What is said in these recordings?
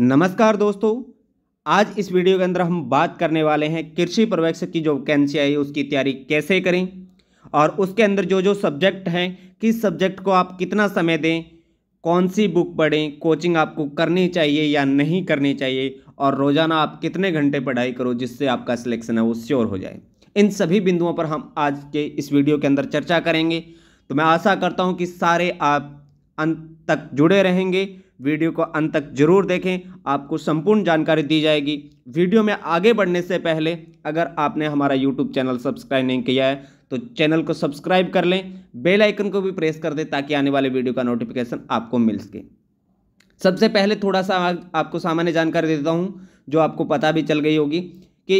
नमस्कार दोस्तों आज इस वीडियो के अंदर हम बात करने वाले हैं कृषि पर्यवेक्षक की जो वैकेंसी आई उसकी तैयारी कैसे करें और उसके अंदर जो जो सब्जेक्ट हैं किस सब्जेक्ट को आप कितना समय दें कौन सी बुक पढ़ें कोचिंग आपको करनी चाहिए या नहीं करनी चाहिए और रोज़ाना आप कितने घंटे पढ़ाई करो जिससे आपका सिलेक्शन है वो श्योर हो जाए इन सभी बिंदुओं पर हम आज के इस वीडियो के अंदर चर्चा करेंगे तो मैं आशा करता हूँ कि सारे आप अंत तक जुड़े रहेंगे वीडियो को अंत तक जरूर देखें आपको संपूर्ण जानकारी दी जाएगी वीडियो में आगे बढ़ने से पहले अगर आपने हमारा यूट्यूब चैनल सब्सक्राइब नहीं किया है तो चैनल को सब्सक्राइब कर लें बेल आइकन को भी प्रेस कर दें ताकि आने वाले वीडियो का नोटिफिकेशन आपको मिल सके सबसे पहले थोड़ा सा आपको सामान्य जानकारी देता हूँ जो आपको पता भी चल गई होगी कि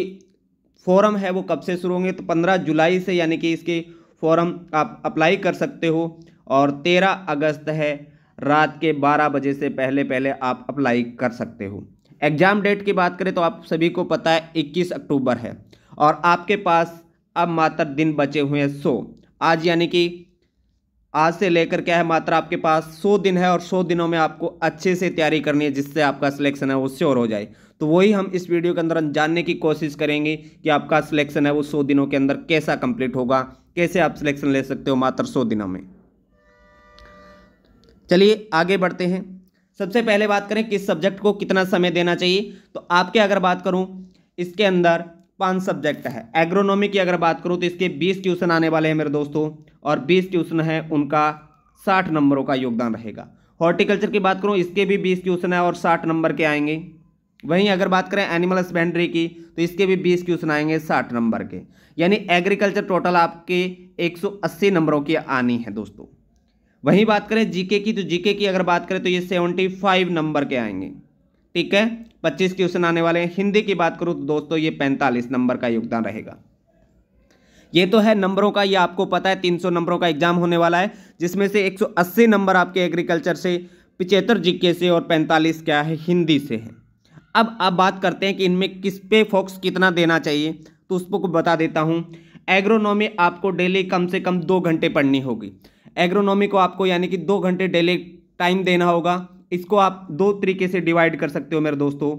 फॉरम है वो कब से शुरू होंगे तो पंद्रह जुलाई से यानी कि इसके फॉरम आप अप्लाई कर सकते हो और तेरह अगस्त है रात के 12 बजे से पहले पहले आप अप्लाई कर सकते हो एग्ज़ाम डेट की बात करें तो आप सभी को पता है इक्कीस अक्टूबर है और आपके पास अब मात्र दिन बचे हुए हैं सौ आज यानी कि आज से लेकर क्या है मात्र आपके पास सौ दिन है और सौ दिनों में आपको अच्छे से तैयारी करनी है जिससे आपका सिलेक्शन है वो श्योर हो जाए तो वही हम इस वीडियो के अंदर जानने की कोशिश करेंगे कि आपका सिलेक्शन है वो सौ दिनों के अंदर कैसा कंप्लीट होगा कैसे आप सिलेक्शन ले सकते हो मात्र सौ दिनों में चलिए आगे बढ़ते हैं सबसे पहले बात करें किस सब्जेक्ट को कितना समय देना चाहिए तो आपके अगर बात करूँ इसके अंदर पांच सब्जेक्ट है एग्रोनॉमी की अगर बात करूँ तो इसके बीस ट्यूशन आने वाले हैं मेरे दोस्तों और बीस ट्यूशन है उनका साठ नंबरों का योगदान रहेगा हॉर्टिकल्चर की बात करूँ इसके भी बीस ट्यूशन है और साठ नंबर के आएंगे वहीं अगर बात करें एनिमल हस्बेंड्री की तो इसके भी बीस क्वेश्चन आएंगे साठ नंबर के यानी एग्रीकल्चर टोटल आपके एक सौ अस्सी नंबरों की आनी है दोस्तों वहीं बात करें जीके की तो जीके की अगर बात करें तो ये सेवेंटी फाइव नंबर के आएंगे ठीक है पच्चीस क्वेश्चन आने वाले हैं हिंदी की बात करूँ तो दोस्तों ये पैंतालीस नंबर का योगदान रहेगा ये तो है नंबरों का ये आपको पता है सौ नंबरों का एग्जाम होने वाला है जिसमें से अस्सी नंबर आपके एग्रीकल्चर से पिचहत्तर जीके से और पैंतालीस क्या है हिंदी से है अब आप बात करते हैं कि इनमें किस पे फोक्स कितना देना चाहिए तो उसको बता देता हूँ एग्रोनॉमी आपको डेली कम से कम दो घंटे पढ़नी होगी एग्रोनॉमी को आपको यानी कि दो घंटे डेली टाइम देना होगा इसको आप दो तरीके से डिवाइड कर सकते हो मेरे दोस्तों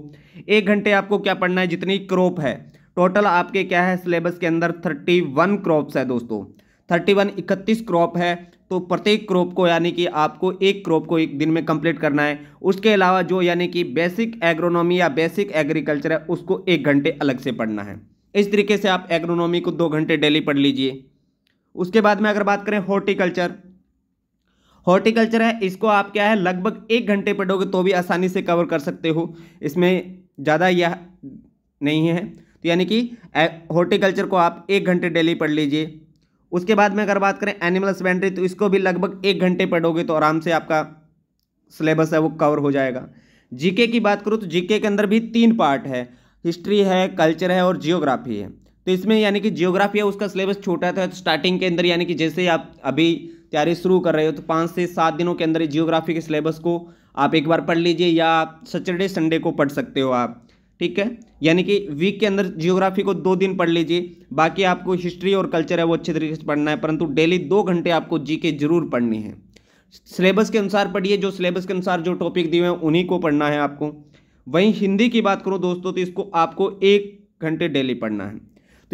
एक घंटे आपको क्या पढ़ना है जितनी क्रॉप है टोटल आपके क्या है सिलेबस के अंदर थर्टी वन क्रॉप्स है दोस्तों थर्टी वन इकतीस क्रॉप है तो प्रत्येक क्रॉप को यानी कि आपको एक क्रॉप को एक दिन में कंप्लीट करना है उसके अलावा जो यानी कि बेसिक एग्रोनॉमी या बेसिक एग्रीकल्चर है उसको एक घंटे अलग से पढ़ना है इस तरीके से आप एग्रोनॉमी को दो घंटे डेली पढ़ लीजिए उसके बाद में अगर बात करें हॉर्टिकल्चर हॉर्टिकल्चर है इसको आप क्या है लगभग एक घंटे पढ़ोगे तो भी आसानी से कवर कर सकते हो इसमें ज़्यादा यह नहीं है तो यानी कि हॉर्टिकल्चर को आप एक घंटे डेली पढ़ लीजिए उसके बाद में अगर बात करें एनिमल हस्बेंड्री तो इसको भी लगभग एक घंटे पढ़ोगे तो आराम से आपका सिलेबस है वो कवर हो जाएगा जीके की बात करूँ तो जीके के अंदर भी तीन पार्ट है हिस्ट्री है कल्चर है और जियोग्राफी है तो इसमें यानी कि जियोग्राफी है उसका सिलेबस छोटा था तो स्टार्टिंग के अंदर यानी कि जैसे आप अभी तैयारी शुरू कर रहे हो तो पाँच से सात दिनों के अंदर जियोग्राफी के सिलेबस को आप एक बार पढ़ लीजिए या सैटरडे संडे को पढ़ सकते हो आप ठीक है यानी कि वीक के अंदर जियोग्राफी को दो दिन पढ़ लीजिए बाकी आपको हिस्ट्री और कल्चर है वो अच्छे तरीके से पढ़ना है परंतु डेली दो घंटे आपको जी के जरूर पढ़नी है सिलेबस के अनुसार पढ़िए जो सिलेबस के अनुसार जो टॉपिक दिए हुए हैं उन्हीं को पढ़ना है आपको वहीं हिंदी की बात करूँ दोस्तों तो इसको आपको एक घंटे डेली पढ़ना है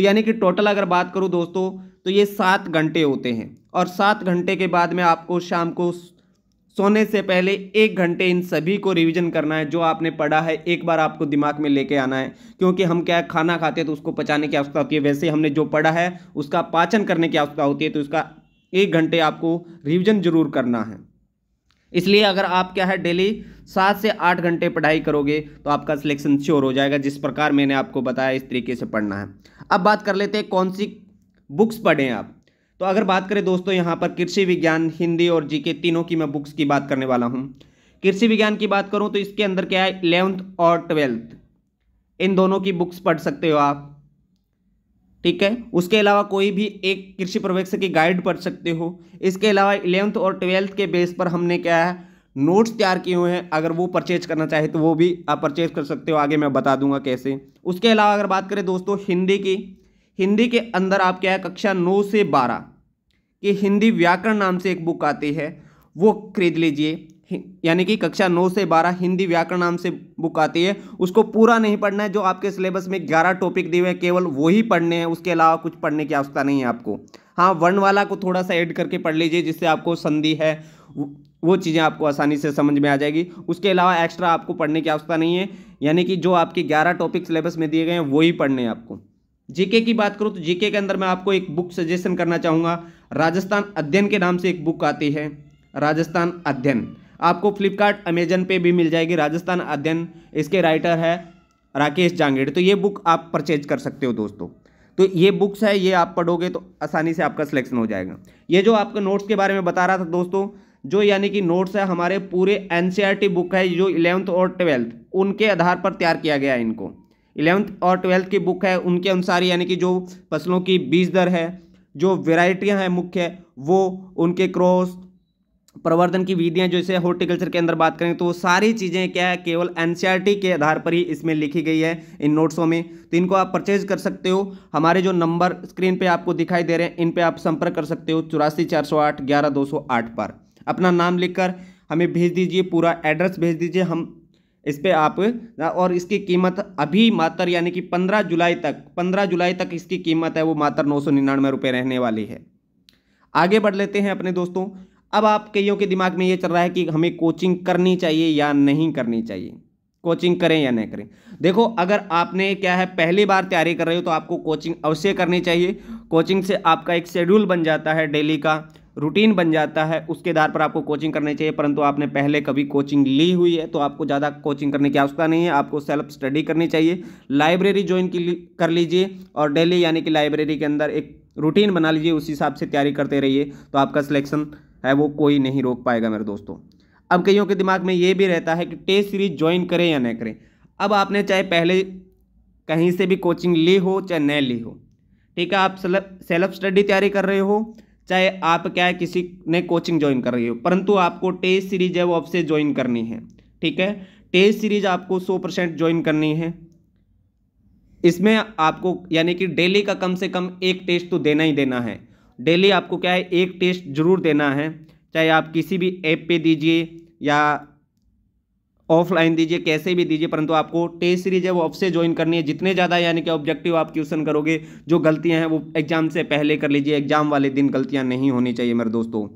तो यानी कि टोटल अगर बात करूँ दोस्तों तो ये सात घंटे होते हैं और सात घंटे के बाद में आपको शाम को सोने से पहले एक घंटे इन सभी को रिवीजन करना है जो आपने पढ़ा है एक बार आपको दिमाग में लेके आना है क्योंकि हम क्या खाना खाते हैं तो उसको पचाने की आवश्यकता होती है वैसे हमने जो पढ़ा है उसका पाचन करने की आवश्यकता होती है तो उसका एक घंटे आपको रिवीजन जरूर करना है इसलिए अगर आप क्या है डेली सात से आठ घंटे पढ़ाई करोगे तो आपका सिलेक्शन श्योर हो जाएगा जिस प्रकार मैंने आपको बताया इस तरीके से पढ़ना है अब बात कर लेते हैं कौन सी बुक्स पढ़ें आप तो अगर बात करें दोस्तों यहाँ पर कृषि विज्ञान हिंदी और जीके तीनों की मैं बुक्स की बात करने वाला हूँ कृषि विज्ञान की बात करूँ तो इसके अंदर क्या है इलेवंथ और ट्वेल्थ इन दोनों की बुक्स पढ़ सकते हो आप ठीक है उसके अलावा कोई भी एक कृषि प्रवेक्षक की गाइड पढ़ सकते हो इसके अलावा इलेवंथ और ट्वेल्थ के बेस पर हमने क्या है नोट्स तैयार किए हुए हैं अगर वो परचेज करना चाहे तो वो भी आप परचेज कर सकते हो आगे मैं बता दूंगा कैसे उसके अलावा अगर बात करें दोस्तों हिंदी की हिंदी के अंदर आप क्या है कक्षा नौ से बारह की हिंदी व्याकरण नाम से एक बुक आती है वो खरीद लीजिए यानी कि कक्षा नौ से बारह हिंदी व्याकरण नाम से बुक आती है उसको पूरा नहीं पढ़ना है जो आपके सिलेबस में ग्यारह टॉपिक दिए हुए हैं केवल वही पढ़ने हैं उसके अलावा कुछ पढ़ने की आवश्यकता नहीं है आपको हाँ वर्ण वाला को थोड़ा सा ऐड करके पढ़ लीजिए जिससे आपको संधि है वो चीज़ें आपको आसानी से समझ में आ जाएगी उसके अलावा एक्स्ट्रा आपको पढ़ने की आवश्यकता नहीं है यानी कि जो आपके ग्यारह टॉपिक सिलेबस में दिए गए हैं वही पढ़ने हैं आपको जीके की बात करूँ तो जीके के अंदर मैं आपको एक बुक सजेशन करना चाहूँगा राजस्थान अध्ययन के नाम से एक बुक आती है राजस्थान अध्ययन आपको फ्लिपकार्ट अमेजन पे भी मिल जाएगी राजस्थान अध्ययन इसके राइटर है राकेश जांगेड़ तो ये बुक आप परचेज कर सकते हो दोस्तों तो ये बुक्स है ये आप पढ़ोगे तो आसानी से आपका सिलेक्शन हो जाएगा ये जो आपका नोट्स के बारे में बता रहा था दोस्तों जो यानी कि नोट्स है हमारे पूरे एन बुक है जो इलेवंथ और ट्वेल्थ उनके आधार पर तैयार किया गया है इनको इलेवंथ और ट्वेल्थ की बुक है उनके अनुसार यानी कि जो फसलों की बीज दर है जो वेराइटियाँ हैं मुख्य वो उनके क्रॉस प्रवर्धन की विधियां जैसे हॉर्टिकल्चर के अंदर बात करें तो वो सारी चीज़ें क्या है केवल एन के आधार पर ही इसमें लिखी गई है इन नोट्सों में तो इनको आप परचेज कर सकते हो हमारे जो नंबर स्क्रीन पे आपको दिखाई दे रहे हैं इन पे आप संपर्क कर सकते हो चौरासी चार सौ आठ ग्यारह दो सौ आठ पर अपना नाम लिखकर हमें भेज दीजिए पूरा एड्रेस भेज दीजिए हम इस पर आप और इसकी कीमत अभी मात्र यानी कि पंद्रह जुलाई तक पंद्रह जुलाई तक इसकी कीमत है वो मात्र नौ सौ निन्यानवे रहने वाली है आगे बढ़ लेते हैं अपने दोस्तों अब आप कईयों के दिमाग में ये चल रहा है कि हमें कोचिंग करनी चाहिए या नहीं करनी चाहिए कोचिंग करें या नहीं करें देखो अगर आपने क्या है पहली बार तैयारी कर रहे हो तो आपको कोचिंग अवश्य करनी चाहिए कोचिंग से आपका एक शेड्यूल बन जाता है डेली का रूटीन बन जाता है उसके आधार पर आपको कोचिंग करनी चाहिए परंतु आपने पहले कभी कोचिंग ली हुई है तो आपको ज़्यादा कोचिंग करने की आवश्यकता नहीं है आपको सेल्फ स्टडी करनी चाहिए लाइब्रेरी ज्वाइन कर लीजिए और डेली यानी कि लाइब्रेरी के अंदर एक रूटीन बना लीजिए उस हिसाब से तैयारी करते रहिए तो आपका सिलेक्शन है वो कोई नहीं रोक पाएगा मेरे दोस्तों अब कईयों के दिमाग में ये भी रहता है कि टेस्ट सीरीज ज्वाइन करें या ना करें अब आपने चाहे पहले कहीं से भी कोचिंग ली हो चाहे नहीं ली हो ठीक है आप सेल्फ स्टडी तैयारी कर रहे हो चाहे आप क्या है किसी ने कोचिंग ज्वाइन कर रही हो परंतु आपको टेस्ट सीरीज है वो अब से ज्वाइन करनी है ठीक है टेस्ट सीरीज आपको सौ परसेंट ज्वाइन करनी है इसमें आपको यानी कि डेली का कम से कम एक टेस्ट तो देना ही देना है डेली आपको क्या है एक टेस्ट जरूर देना है चाहे आप किसी भी ऐप पे दीजिए या ऑफलाइन दीजिए कैसे भी दीजिए परंतु आपको टेस्ट सीरीज है वो अब से ज्वाइन करनी है जितने ज़्यादा यानी कि ऑब्जेक्टिव आप क्वेश्चन करोगे जो गलतियां हैं वो एग्जाम से पहले कर लीजिए एग्जाम वाले दिन गलतियां नहीं होनी चाहिए मेरे दोस्तों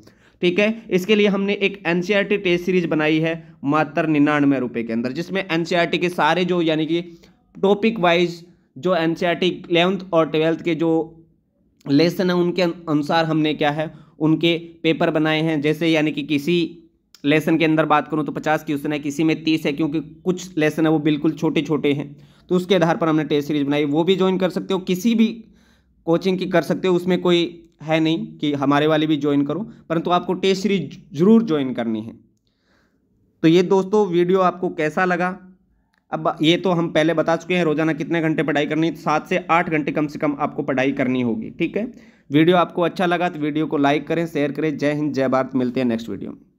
ठीक है इसके लिए हमने एक एन e टेस्ट सीरीज बनाई है मात्र निन्यानवे रुपये के अंदर जिसमें एन e के सारे जो यानी कि टॉपिक वाइज जो एन सी आर और ट्वेल्थ के जो लेसन है उनके अनुसार हमने क्या है उनके पेपर बनाए हैं जैसे यानी कि किसी लेसन के अंदर बात करूँ तो पचास क्वेश्चन है किसी में तीस है क्योंकि कुछ लेसन है वो बिल्कुल छोटे छोटे हैं तो उसके आधार पर हमने टेस्ट सीरीज बनाई वो भी ज्वाइन कर सकते हो किसी भी कोचिंग की कर सकते हो उसमें कोई है नहीं कि हमारे वाले भी ज्वाइन करो परंतु आपको टेस्ट सीरीज जरूर ज्वाइन करनी है तो ये दोस्तों वीडियो आपको कैसा लगा अब ये तो हम पहले बता चुके हैं रोजाना कितने घंटे पढ़ाई करनी है सात से आठ घंटे कम से कम आपको पढ़ाई करनी होगी ठीक है वीडियो आपको अच्छा लगा तो वीडियो को लाइक करें शेयर करें जय हिंद जय भारत मिलते हैं नेक्स्ट वीडियो में